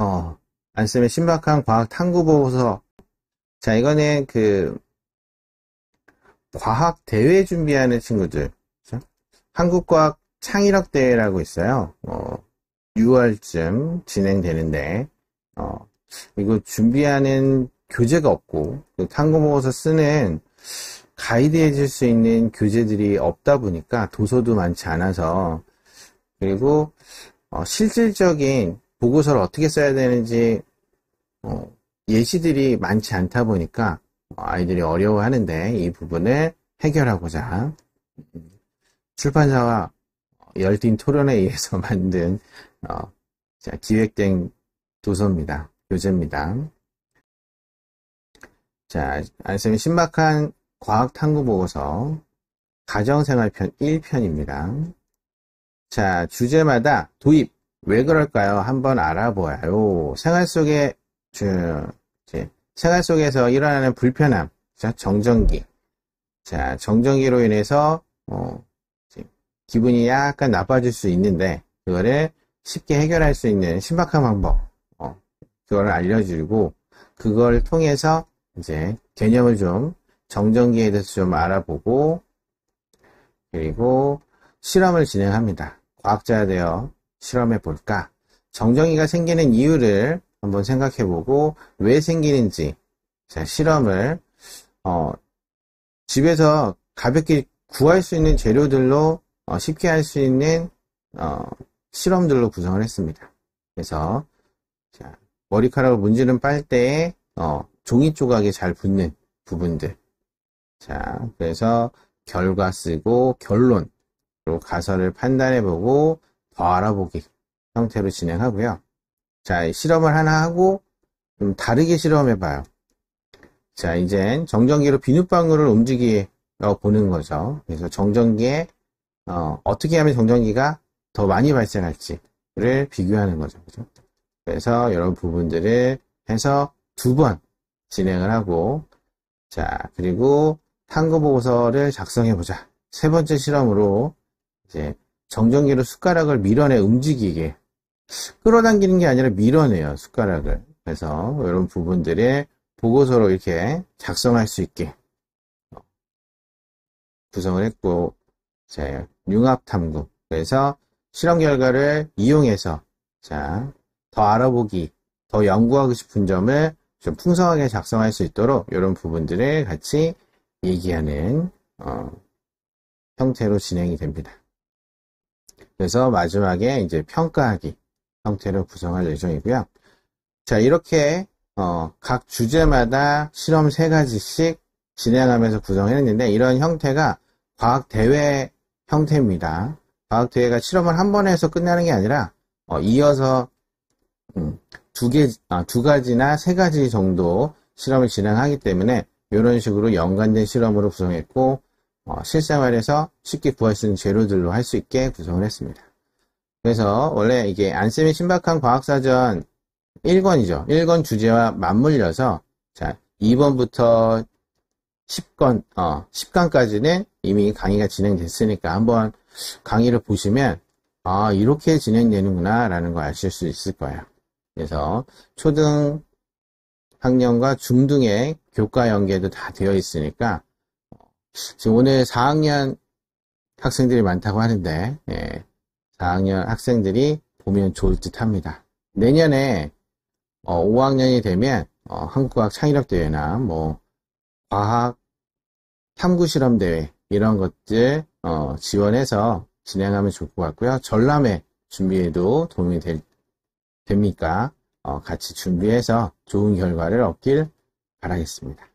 어, 안쌤의 신박한 과학 탐구 보고서. 자, 이거는 그, 과학 대회 준비하는 친구들. 그렇죠? 한국과학 창의력 대회라고 있어요. 어, 6월쯤 진행되는데, 어, 이거 준비하는 교재가 없고, 그 탐구 보고서 쓰는 가이드 해줄 수 있는 교재들이 없다 보니까 도서도 많지 않아서, 그리고, 어, 실질적인 보고서를 어떻게 써야 되는지 어, 예시들이 많지 않다 보니까 아이들이 어려워하는데 이 부분을 해결하고자 출판사와 열띤 토론에 의해서 만든 어, 기획된 도서입니다. 교재입니다. 자, 안쌤이 신박한 과학 탐구 보고서 가정생활편 1편입니다. 자, 주제마다 도입, 왜 그럴까요? 한번 알아보아요. 생활 속에 주, 생활 속에서 일어나는 불편함, 자 정전기, 자 정전기로 인해서 어, 기분이 약간 나빠질 수 있는데 그거를 쉽게 해결할 수 있는 신박한 방법, 어, 그거를 알려주고 그걸 통해서 이제 개념을 좀 정전기에 대해서 좀 알아보고 그리고 실험을 진행합니다. 과학자 되어 실험해 볼까? 정정이가 생기는 이유를 한번 생각해 보고 왜 생기는지 자, 실험을 어, 집에서 가볍게 구할 수 있는 재료들로 어, 쉽게 할 수 있는 어, 실험들로 구성을 했습니다. 그래서 자, 머리카락을 문지른 빨대에 어, 종이 조각이 잘 붙는 부분들. 자, 그래서 결과 쓰고 결론로 가설을 판단해보고 더 알아보기 형태로 진행하고요. 자, 실험을 하나 하고 좀 다르게 실험해 봐요. 자, 이젠 정전기로 비눗방울을 움직이어 보는 거죠. 그래서 정전기에 어, 떻게 하면 정전기가 더 많이 발생할지를 비교하는 거죠. 그죠? 그래서 여러 부분들을 해서 두 번 진행을 하고 자, 그리고 탐구 보고서를 작성해 보자. 세 번째 실험으로 이제 정전기로 숟가락을 밀어내 움직이게 끌어당기는 게 아니라 밀어내요 숟가락을 그래서 이런 부분들의 보고서로 이렇게 작성할 수 있게 구성을 했고 자 융합탐구 그래서 실험 결과를 이용해서 자더 알아보기 더 연구하고 싶은 점을 좀 풍성하게 작성할 수 있도록 이런 부분들을 같이 얘기하는 어, 형태로 진행이 됩니다. 그래서 마지막에 이제 평가하기 형태로 구성할 예정이고요. 자, 이렇게 어, 각 주제마다 실험 세 가지씩 진행하면서 구성했는데 이런 형태가 과학 대회 형태입니다. 과학 대회가 실험을 한 번에 해서 끝나는 게 아니라 어, 이어서 음, 두 개, 아, 두 가지나 세 가지 정도 실험을 진행하기 때문에 이런 식으로 연관된 실험으로 구성했고 어, 실생활에서 쉽게 구할 수 있는 재료들로 할 수 있게 구성을 했습니다. 그래서 원래 이게 안쌤의 신박한 과학사전 1권이죠. 1권 주제와 맞물려서 자 2번부터 10권, 어, 10강까지는 이미 강의가 진행됐으니까 한번 강의를 보시면 아 이렇게 진행되는구나 라는 걸 아실 수 있을 거예요. 그래서 초등 학년과 중등의 교과 연계도 다 되어 있으니까 지금 오늘 4학년 학생들이 많다고 하는데 예, 4학년 학생들이 보면 좋을 듯 합니다. 내년에 어, 5학년이 되면 어, 한국과학 창의력대회나 뭐 과학 탐구실험대회 이런 것들 어, 지원해서 진행하면 좋을 것 같고요. 전람회 준비에도 도움이 될, 됩니까? 어, 같이 준비해서 좋은 결과를 얻길 바라겠습니다.